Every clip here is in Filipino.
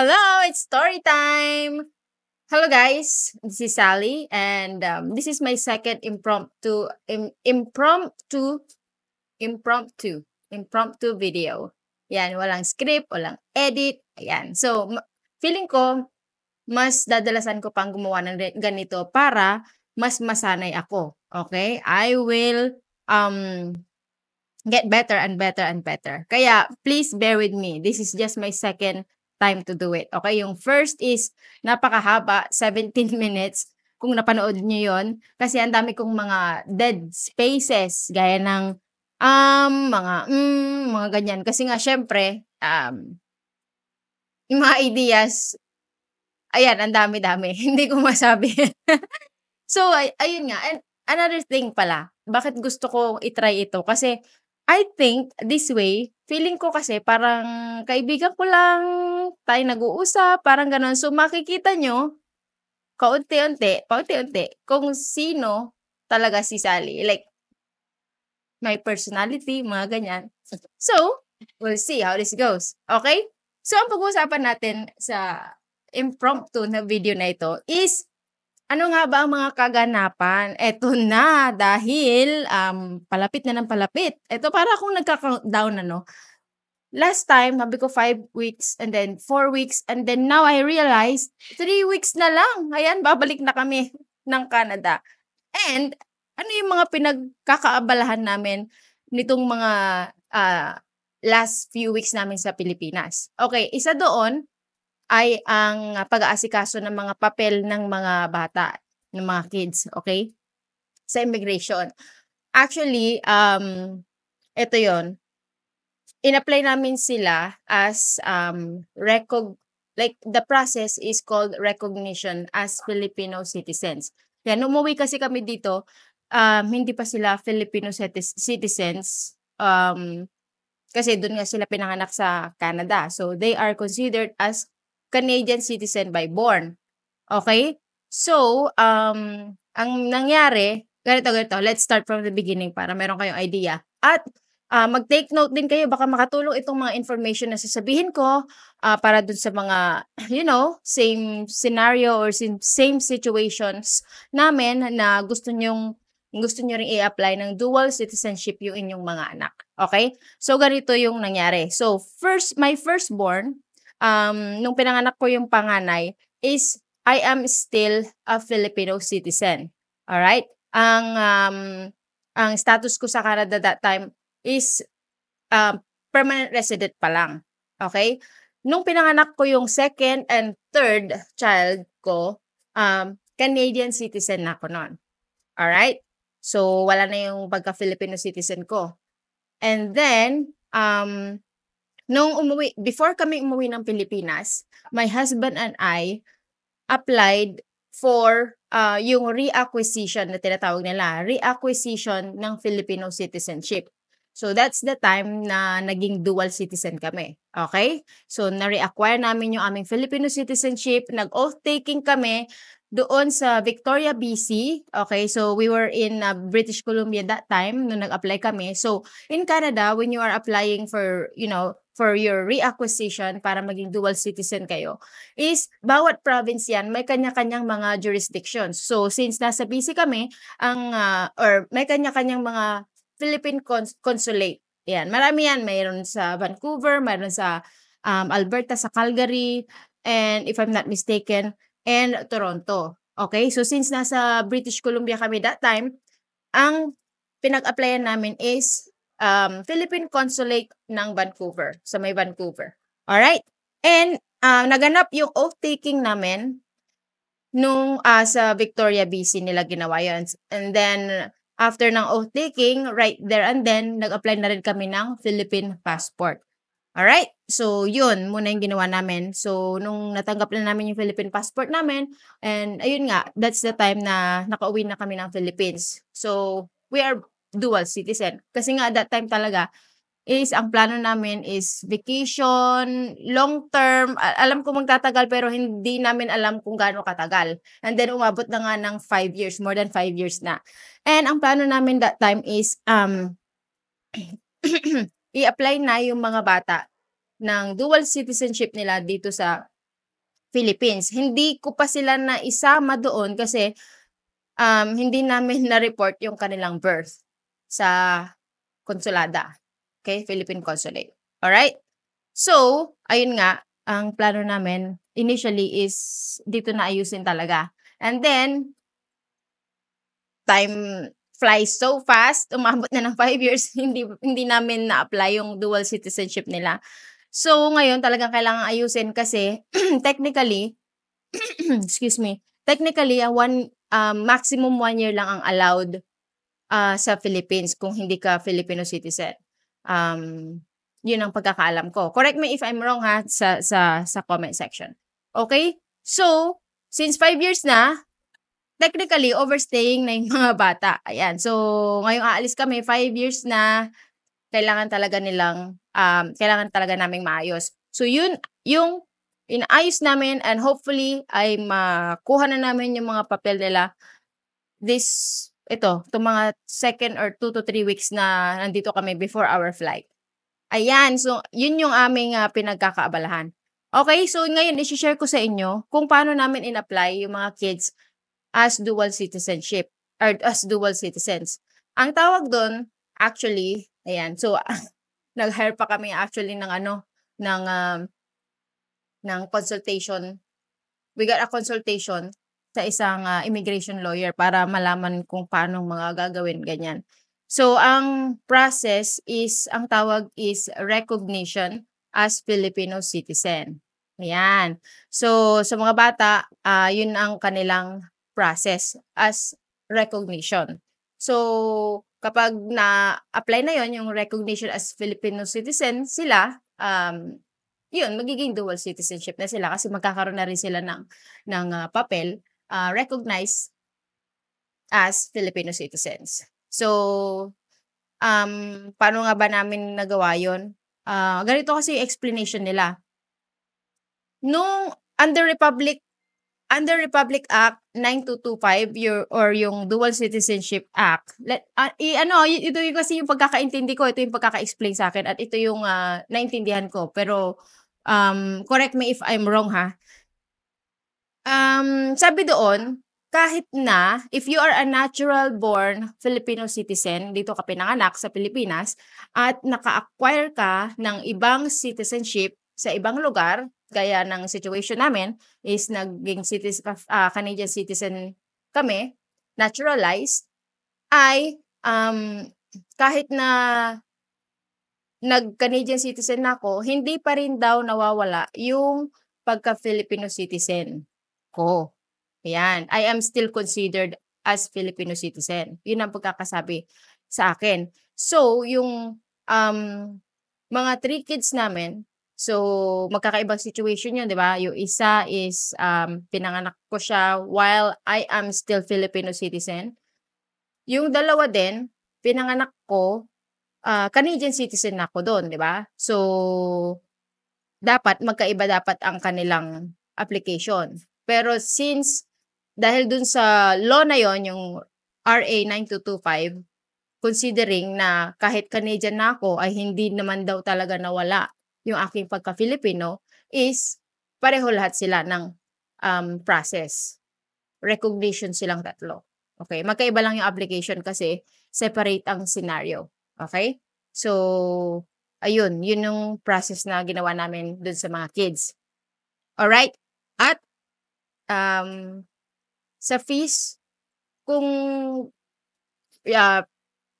Hello, it's story time. Hello, guys. This is Sally, and um, this is my second impromptu, Im- impromptu, impromptu, impromptu video. Yan, walang script, walang edit. Ayan. So, feeling ko, mas dadalasan ko pang gumawa ng ganito para mas masanay ako. Okay? I will um, get better and better and better. Kaya, please bear with me. This is just my second time to do it. Okay, yung first is napakahaba, 17 minutes kung napanood niyo yon kasi ang dami kong mga dead spaces gaya ng um mga mm, mga ganyan kasi nga syempre um yung mga ideas ayan ang dami-dami hindi ko masabi so ay, ayun nga and another thing pala bakit gusto ko i-try ito kasi I think this way feeling ko kasi parang kaibigan ko lang, tayo nag-uusap, parang ganun. So makikita nyo, kaunti-unti, paunti-unti, kung sino talaga si Sally. Like, my personality, mga ganyan. So, we'll see how this goes. Okay? So, ang pag-uusapan natin sa impromptu na video na ito is, ano nga ba ang mga kaganapan? Eto na, dahil um, palapit na ng palapit. Eto para akong nagka-countdown ano? last time, sabi ko five weeks and then four weeks and then now I realized three weeks na lang. Ayan, babalik na kami ng Canada. And ano yung mga pinagkakaabalahan namin nitong mga uh, last few weeks namin sa Pilipinas. Okay, isa doon ay ang pag-aasikaso ng mga papel ng mga bata, ng mga kids, okay? Sa immigration. Actually, um, ito yon in-apply namin sila as um, recog like the process is called recognition as Filipino citizens. Kaya umuwi kasi kami dito, um, hindi pa sila Filipino citizens um, kasi doon nga sila pinanganak sa Canada. So they are considered as Canadian citizen by born. Okay? So, um, ang nangyari, ganito, ganito, let's start from the beginning para meron kayong idea. At uh, mag-take note din kayo baka makatulong itong mga information na sasabihin ko uh, para dun sa mga you know same scenario or same situations namin na gusto nyong gusto nyo rin i-apply ng dual citizenship yung inyong mga anak. Okay? So, ganito yung nangyari. So, first, my firstborn, um, nung pinanganak ko yung panganay, is I am still a Filipino citizen. Alright? Ang, um, ang status ko sa Canada that time, is uh, permanent resident pa lang. Okay? Nung pinanganak ko yung second and third child ko, um, Canadian citizen na ako noon. Alright? So, wala na yung pagka-Filipino citizen ko. And then, um, nung umuwi, before kami umuwi ng Pilipinas, my husband and I applied for uh, yung reacquisition na tinatawag nila, reacquisition ng Filipino citizenship. So that's the time na naging dual citizen kami. Okay? So na-reacquire namin yung aming Filipino citizenship. Nag-oath taking kami doon sa Victoria, BC. Okay? So we were in uh, British Columbia that time nung nag-apply kami. So in Canada, when you are applying for, you know, for your reacquisition para maging dual citizen kayo is bawat province yan may kanya-kanyang mga jurisdictions. So since nasa BC kami ang uh, or may kanya-kanyang mga Philippine Cons- Consulate. Yan, marami yan. Mayroon sa Vancouver, mayroon sa um, Alberta, sa Calgary, and if I'm not mistaken, and Toronto. Okay, so since nasa British Columbia kami that time, ang pinag-applyan namin is um, Philippine Consulate ng Vancouver, sa may Vancouver. Alright, and uh, naganap yung oath-taking namin nung uh, sa Victoria BC nila ginawa yun. And then, after ng oath-taking, right there and then, nag-apply na rin kami ng Philippine passport. Alright? So, yun, muna yung ginawa namin. So, nung natanggap na namin yung Philippine passport namin, and ayun nga, that's the time na nakauwi na kami ng Philippines. So, we are dual citizen. Kasi nga, that time talaga, is ang plano namin is vacation, long term. Alam ko magtatagal pero hindi namin alam kung gaano katagal. And then umabot na nga ng 5 years, more than 5 years na. And ang plano namin that time is um i-apply na yung mga bata ng dual citizenship nila dito sa Philippines. Hindi ko pa sila na isama doon kasi um, hindi namin na-report yung kanilang birth sa konsulada. Okay? Philippine Consulate. Alright? So, ayun nga, ang plano namin initially is dito na ayusin talaga. And then, time flies so fast, umabot na ng 5 years, hindi, hindi namin na-apply yung dual citizenship nila. So, ngayon talagang kailangan ayusin kasi technically, excuse me, technically, ah, one, uh, maximum one year lang ang allowed uh, sa Philippines kung hindi ka Filipino citizen. Um, yun ang pagkakaalam ko. Correct me if I'm wrong ha sa sa sa comment section. Okay? So, since 5 years na, technically overstaying na yung mga bata. Ayan. So, ngayong aalis kami, 5 years na kailangan talaga nilang um, kailangan talaga naming maayos. So, yun yung inayos namin and hopefully ay makuha na namin yung mga papel nila this ito, itong mga second or two to three weeks na nandito kami before our flight. Ayan, so yun yung aming uh, pinagkakaabalahan. Okay, so ngayon i share ko sa inyo kung paano namin in-apply yung mga kids as dual citizenship or as dual citizens. Ang tawag doon, actually, ayan, so nag-hire pa kami actually ng ano, ng um, ng consultation. We got a consultation sa isang ah, immigration lawyer para malaman kung paano mga gagawin ganyan. So ang process is ang tawag is recognition as Filipino citizen. Ayan. So sa mga bata, ah, yun ang kanilang process as recognition. So kapag na-apply na yon yung recognition as Filipino citizen, sila um yun magiging dual citizenship na sila kasi magkakaroon na rin sila ng ng ah, papel uh, recognized as Filipino citizens. So, um, paano nga ba namin nagawa yon? Uh, ah, ganito kasi yung explanation nila. Nung under Republic under Republic Act 9225 your, or yung Dual Citizenship Act, let, uh, i, ano, ito yung kasi yung pagkakaintindi ko, ito yung pagkaka-explain sa akin at ito yung uh, naintindihan ko. Pero um, correct me if I'm wrong ha. Um, sabi doon, kahit na, if you are a natural-born Filipino citizen, dito ka pinanganak sa Pilipinas, at naka-acquire ka ng ibang citizenship sa ibang lugar, kaya ng situation namin is naging citizen, uh, Canadian citizen kami, naturalized, ay um, kahit na nag-Canadian citizen na ako, hindi pa rin daw nawawala yung pagka-Filipino citizen ko. Ayan. I am still considered as Filipino citizen. Yun ang pagkakasabi sa akin. So, yung um, mga three kids namin, so magkakaibang situation yun, di ba? Yung isa is um, pinanganak ko siya while I am still Filipino citizen. Yung dalawa din, pinanganak ko, uh, Canadian citizen na ako doon, di ba? So, dapat, magkaiba dapat ang kanilang application. Pero since, dahil dun sa law na yon yung RA 9225, considering na kahit Canadian na ako ay hindi naman daw talaga nawala yung aking pagka-Filipino, is pareho lahat sila ng um, process. Recognition silang tatlo. Okay? Magkaiba lang yung application kasi separate ang scenario. Okay? So, ayun, yun yung process na ginawa namin dun sa mga kids. All right? At um, sa fees, kung uh,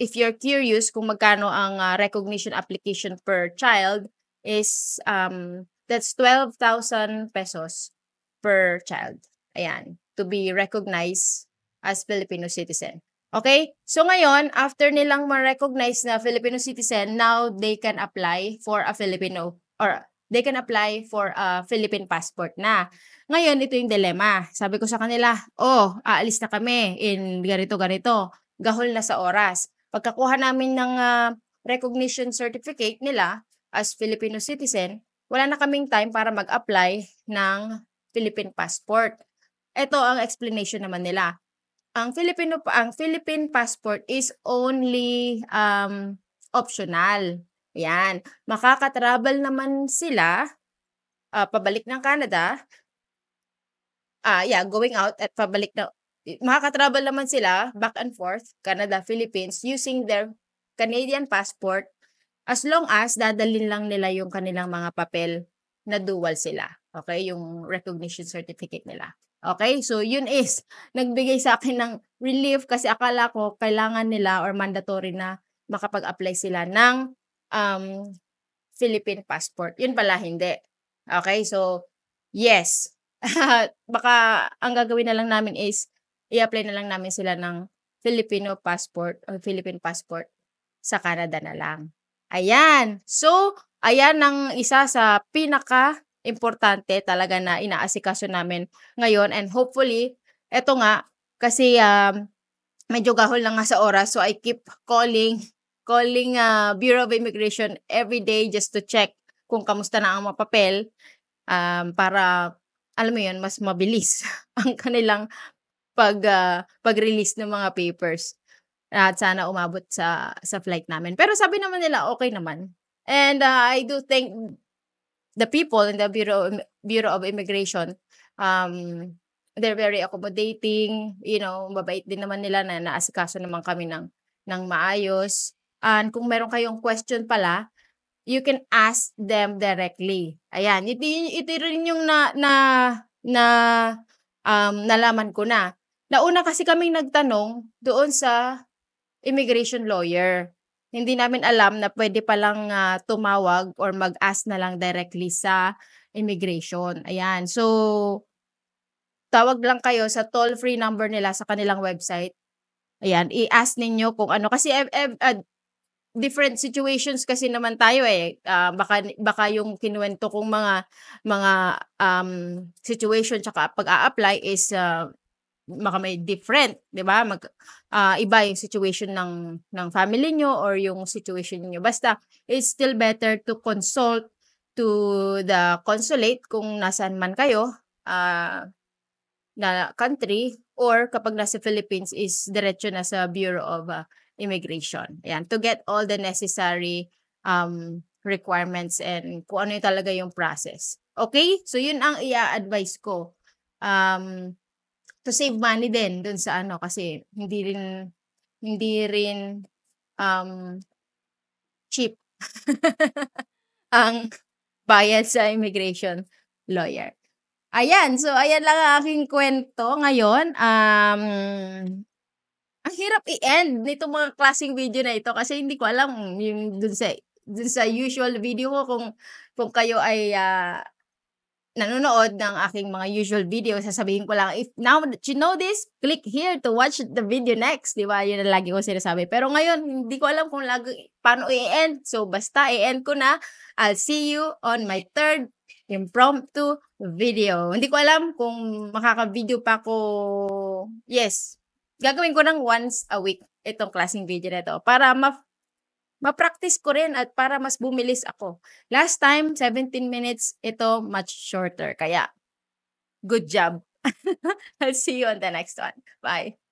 if you're curious kung magkano ang uh, recognition application per child is um, that's 12,000 pesos per child. Ayan, to be recognized as Filipino citizen. Okay? So ngayon, after nilang ma-recognize na Filipino citizen, now they can apply for a Filipino or they can apply for a Philippine passport na. Ngayon, ito yung dilemma. Sabi ko sa kanila, oh, aalis na kami in ganito-ganito. Gahol na sa oras. Pagkakuha namin ng uh, recognition certificate nila as Filipino citizen, wala na kaming time para mag-apply ng Philippine passport. Ito ang explanation naman nila. Ang Filipino ang Philippine passport is only um, optional Ayan. Makakatravel naman sila uh, pabalik ng Canada. Ah, uh, yeah, going out at pabalik na makakatravel naman sila back and forth Canada, Philippines using their Canadian passport as long as dadalhin lang nila yung kanilang mga papel na dual sila. Okay? Yung recognition certificate nila. Okay? So, yun is, nagbigay sa akin ng relief kasi akala ko kailangan nila or mandatory na makapag-apply sila ng um, Philippine passport. Yun pala, hindi. Okay, so, yes. Baka ang gagawin na lang namin is, i-apply na lang namin sila ng Filipino passport or Philippine passport sa Canada na lang. Ayan. So, ayan ang isa sa pinaka importante talaga na inaasikaso namin ngayon and hopefully eto nga kasi um, medyo gahol na nga sa oras so I keep calling calling uh, Bureau of Immigration every day just to check kung kamusta na ang mga papel um, para, alam mo yun, mas mabilis ang kanilang pag, uh, pag-release ng mga papers. At sana umabot sa, sa flight namin. Pero sabi naman nila, okay naman. And uh, I do think the people in the Bureau, Bureau of Immigration, um, they're very accommodating, you know, mabait din naman nila na naasikaso naman kami ng ng maayos and kung meron kayong question pala, you can ask them directly. Ayan, ito, ito rin yung na, na, na um, nalaman ko na. Nauna kasi kaming nagtanong doon sa immigration lawyer. Hindi namin alam na pwede palang uh, tumawag or mag-ask na lang directly sa immigration. Ayan, so tawag lang kayo sa toll-free number nila sa kanilang website. Ayan, i-ask ninyo kung ano. Kasi ev- ev- different situations kasi naman tayo eh uh, baka baka yung kinuwento kong mga mga um situation tsaka pag-a-apply is uh, ah, maka may different, 'di ba? Mag uh, iba yung situation ng ng family nyo or yung situation niyo. Basta it's still better to consult to the consulate kung nasaan man kayo uh, na country or kapag nasa Philippines is diretso na sa Bureau of uh, Immigration. Ayan, to get all the necessary um, requirements and kung ano yung talaga yung process. Okay? So yun ang i-advise ko. Um, to save money din dun sa ano kasi hindi rin hindi rin um, cheap ang bayad sa immigration lawyer. Ayan, so ayan lang ang aking kwento ngayon. Um, ang hirap i-end nitong mga klaseng video na ito kasi hindi ko alam yung dun sa, dun sa usual video ko kung, kung kayo ay uh, nanonood ng aking mga usual video, sasabihin ko lang, if now that you know this, click here to watch the video next. Di ba? Yun ang lagi ko sinasabi. Pero ngayon, hindi ko alam kung lagi, paano i-end. So, basta i-end ko na. I'll see you on my third impromptu video. Hindi ko alam kung makaka-video pa ako. Yes, gagawin ko ng once a week itong klaseng video na ito para ma ma-practice ko rin at para mas bumilis ako. Last time, 17 minutes, ito much shorter. Kaya, good job. I'll see you on the next one. Bye.